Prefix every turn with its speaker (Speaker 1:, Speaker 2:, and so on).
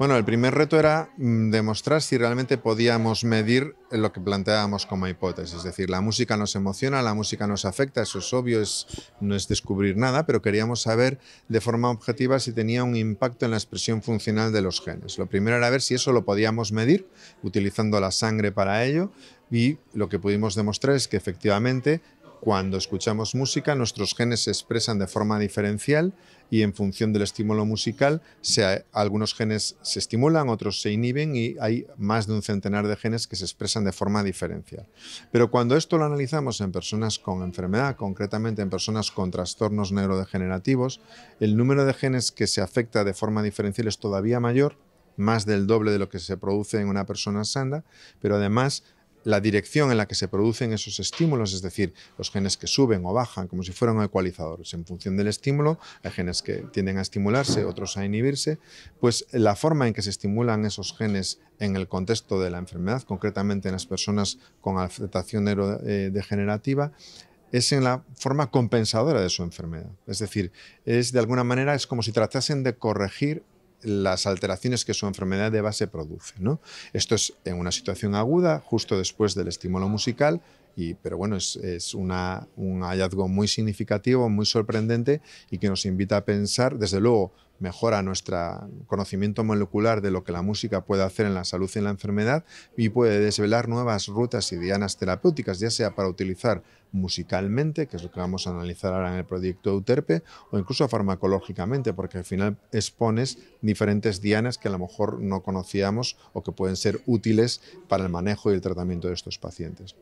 Speaker 1: Bueno, el primer reto era mm, demostrar si realmente podíamos medir lo que planteábamos como hipótesis. Es decir, la música nos emociona, la música nos afecta, eso es obvio, no es descubrir nada, pero queríamos saber de forma objetiva si tenía un impacto en la expresión funcional de los genes. Lo primero era ver si eso lo podíamos medir utilizando la sangre para ello y lo que pudimos demostrar es que efectivamente cuando escuchamos música, nuestros genes se expresan de forma diferencial y en función del estímulo musical, algunos genes se estimulan, otros se inhiben y hay más de un centenar de genes que se expresan de forma diferencial. Pero cuando esto lo analizamos en personas con enfermedad, concretamente en personas con trastornos neurodegenerativos, el número de genes que se afecta de forma diferencial es todavía mayor, más del doble de lo que se produce en una persona sana, pero además la dirección en la que se producen esos estímulos, es decir, los genes que suben o bajan, como si fueran ecualizadores. En función del estímulo, hay genes que tienden a estimularse, otros a inhibirse, pues la forma en que se estimulan esos genes en el contexto de la enfermedad, concretamente en las personas con afectación neurodegenerativa, eh, es en la forma compensadora de su enfermedad. Es decir, es de alguna manera es como si tratasen de corregir las alteraciones que su enfermedad de base produce. Esto es en una situación aguda, justo después del estímulo musical, y, pero bueno, es, un hallazgo muy significativo, muy sorprendente y que nos invita a pensar, desde luego, mejora nuestro conocimiento molecular de lo que la música puede hacer en la salud y en la enfermedad y puede desvelar nuevas rutas y dianas terapéuticas, ya sea para utilizar musicalmente, que es lo que vamos a analizar ahora en el proyecto Euterpe, o incluso farmacológicamente, porque al final expones diferentes dianas que a lo mejor no conocíamos o que pueden ser útiles para el manejo y el tratamiento de estos pacientes.